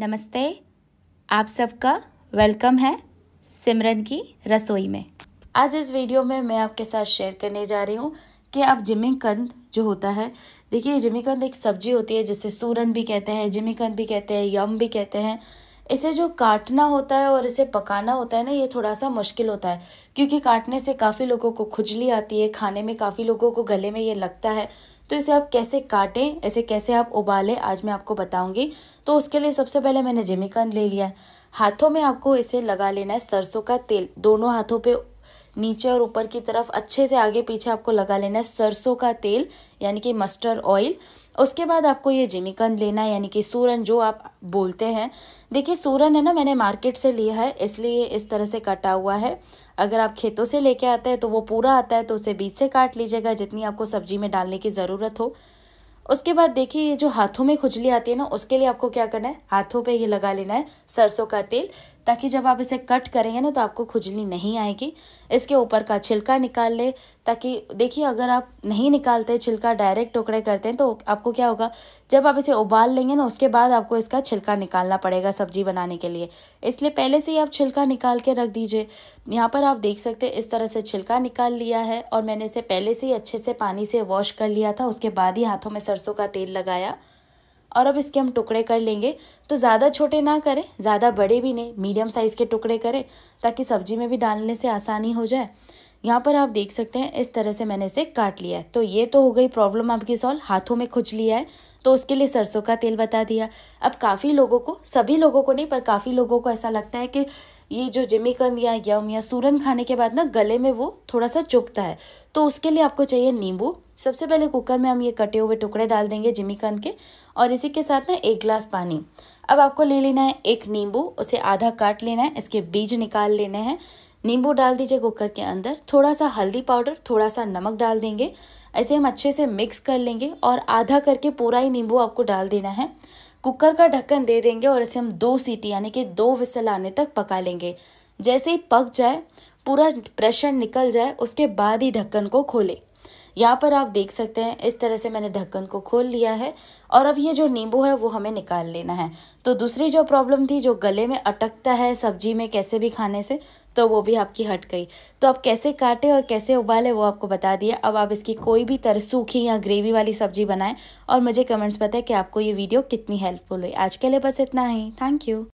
नमस्ते आप सबका वेलकम है सिमरन की रसोई में आज इस वीडियो में मैं आपके साथ शेयर करने जा रही हूँ कि आप जिमीकंद जो होता है देखिए जिमीकंद एक सब्जी होती है जिसे सूरन भी कहते हैं जिमीकंद भी कहते हैं यम भी कहते हैं इसे जो काटना होता है और इसे पकाना होता है ना ये थोड़ा सा मुश्किल होता है क्योंकि काटने से काफ़ी लोगों को खुजली आती है खाने में काफ़ी लोगों को गले में ये लगता है तो इसे आप कैसे काटें इसे कैसे आप उबालें आज मैं आपको बताऊंगी तो उसके लिए सबसे पहले मैंने जिमिकन ले लिया है हाथों में आपको इसे लगा लेना है सरसों का तेल दोनों हाथों पर नीचे और ऊपर की तरफ अच्छे से आगे पीछे आपको लगा लेना है सरसों का तेल यानी कि मस्टर्ड ऑयल उसके बाद आपको ये जिमिकंद लेना है यानी कि सूरन जो आप बोलते हैं देखिए सूरन है ना मैंने मार्केट से लिया है इसलिए इस तरह से कटा हुआ है अगर आप खेतों से लेके आते हैं तो वो पूरा आता है तो उसे बीच से काट लीजिएगा जितनी आपको सब्जी में डालने की ज़रूरत हो उसके बाद देखिए ये जो हाथों में खुजली आती है ना उसके लिए आपको क्या करना है हाथों पे ये लगा लेना है सरसों का तेल ताकि जब आप इसे कट करेंगे ना तो आपको खुजली नहीं आएगी इसके ऊपर का छिलका निकाल ले ताकि देखिए अगर आप नहीं निकालते छिलका डायरेक्ट टुकड़े करते हैं तो आपको क्या होगा जब आप इसे उबाल लेंगे ना उसके बाद आपको इसका छिलका निकालना पड़ेगा सब्जी बनाने के लिए इसलिए पहले से ही आप छिलका निकाल के रख दीजिए यहाँ पर आप देख सकते हैं इस तरह से छिलका निकाल लिया है और मैंने इसे पहले से ही अच्छे से पानी से वॉश कर लिया था उसके बाद ही हाथों में सरसों का तेल लगाया और अब इसके हम टुकड़े कर लेंगे तो ज़्यादा छोटे ना करें ज़्यादा बड़े भी नहीं मीडियम साइज़ के टुकड़े करें ताकि सब्जी में भी डालने से आसानी हो जाए यहाँ पर आप देख सकते हैं इस तरह से मैंने इसे काट लिया है तो ये तो हो गई प्रॉब्लम आपकी सॉल्व हाथों में खुज लिया है तो उसके लिए सरसों का तेल बता दिया अब काफ़ी लोगों को सभी लोगों को नहीं पर काफ़ी लोगों को ऐसा लगता है कि ये जो जिमीकंद या यम या सूरन खाने के बाद ना गले में वो थोड़ा सा चुपता है तो उसके लिए आपको चाहिए नींबू सबसे पहले कुकर में हम ये कटे हुए टुकड़े डाल देंगे जिमीकंद के और इसी के साथ ना एक गिलास पानी अब आपको ले लेना है एक नींबू उसे आधा काट लेना है इसके बीज निकाल लेने हैं नींबू डाल दीजिए कुकर के अंदर थोड़ा सा हल्दी पाउडर थोड़ा सा नमक डाल देंगे ऐसे हम अच्छे से मिक्स कर लेंगे और आधा करके पूरा ही नींबू आपको डाल देना है कुकर का ढक्कन दे देंगे और इसे हम दो सीटी यानी कि दो विसल आने तक पका लेंगे जैसे ही पक जाए पूरा प्रेशर निकल जाए उसके बाद ही ढक्कन को खोलें यहाँ पर आप देख सकते हैं इस तरह से मैंने ढक्कन को खोल लिया है और अब ये जो नींबू है वो हमें निकाल लेना है तो दूसरी जो प्रॉब्लम थी जो गले में अटकता है सब्जी में कैसे भी खाने से तो वो भी आपकी हट गई तो आप कैसे काटे और कैसे उबाले वो आपको बता दिया अब आप इसकी कोई भी तरह सूखी या ग्रेवी वाली सब्जी बनाएं और मुझे कमेंट्स बताएं कि आपको ये वीडियो कितनी हेल्पफुल हुई आज के लिए बस इतना ही थैंक यू